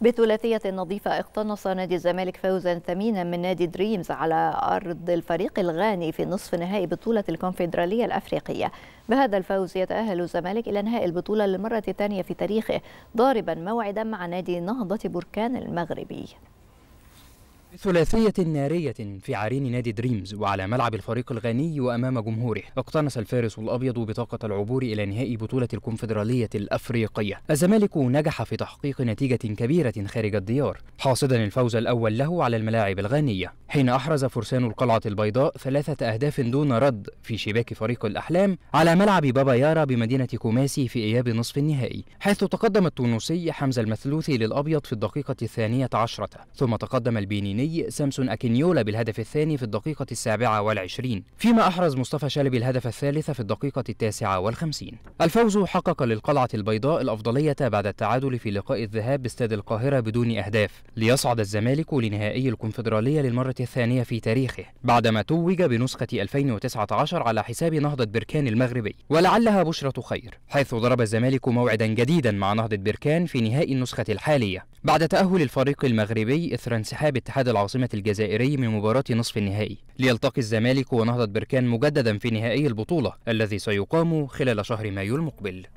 بثلاثية نظيفة اقتنص نادي الزمالك فوزا ثمينا من نادي دريمز على أرض الفريق الغاني في نصف نهائي بطولة الكونفدرالية الأفريقية بهذا الفوز يتأهل الزمالك إلى نهائي البطولة للمرة الثانية في تاريخه ضاربا موعدا مع نادي نهضة بركان المغربي ثلاثية نارية في عرين نادي دريمز وعلى ملعب الفريق الغني وأمام جمهوره اقتنص الفارس الأبيض بطاقة العبور إلى نهائي بطولة الكونفدرالية الأفريقية الزمالك نجح في تحقيق نتيجة كبيرة خارج الديار حاصدا الفوز الأول له على الملاعب الغانية حين أحرز فرسان القلعة البيضاء ثلاثة أهداف دون رد في شباك فريق الأحلام على ملعب بابا يارا بمدينة كوماسي في إياب نصف النهائي حيث تقدم التونسي حمزة المثلوثي للأبيض في الدقيقة الثانية عشرة ثم تقدم البينيني سامسون أكينيولا بالهدف الثاني في الدقيقة السابعة والعشرين فيما أحرز مصطفى شلبي الهدف الثالث في الدقيقة التاسعة والخمسين الفوز حقق للقلعة البيضاء الأفضلية بعد التعادل في لقاء الذهاب باستاد القاهرة بدون أهداف ليصعد الزمالك لنهائي الكونفدرالية للمرة الثانية في تاريخه بعدما توج بنسخة 2019 على حساب نهضة بركان المغربي ولعلها بشرة خير حيث ضرب الزمالك موعدا جديدا مع نهضة بركان في نهائي النسخة الحالية بعد تأهل الفريق المغربي إثر انسحاب اتحاد العاصمة الجزائري من مباراة نصف النهائي ليلتقي الزمالك ونهضة بركان مجددا في نهائي البطولة الذي سيقام خلال شهر مايو المقبل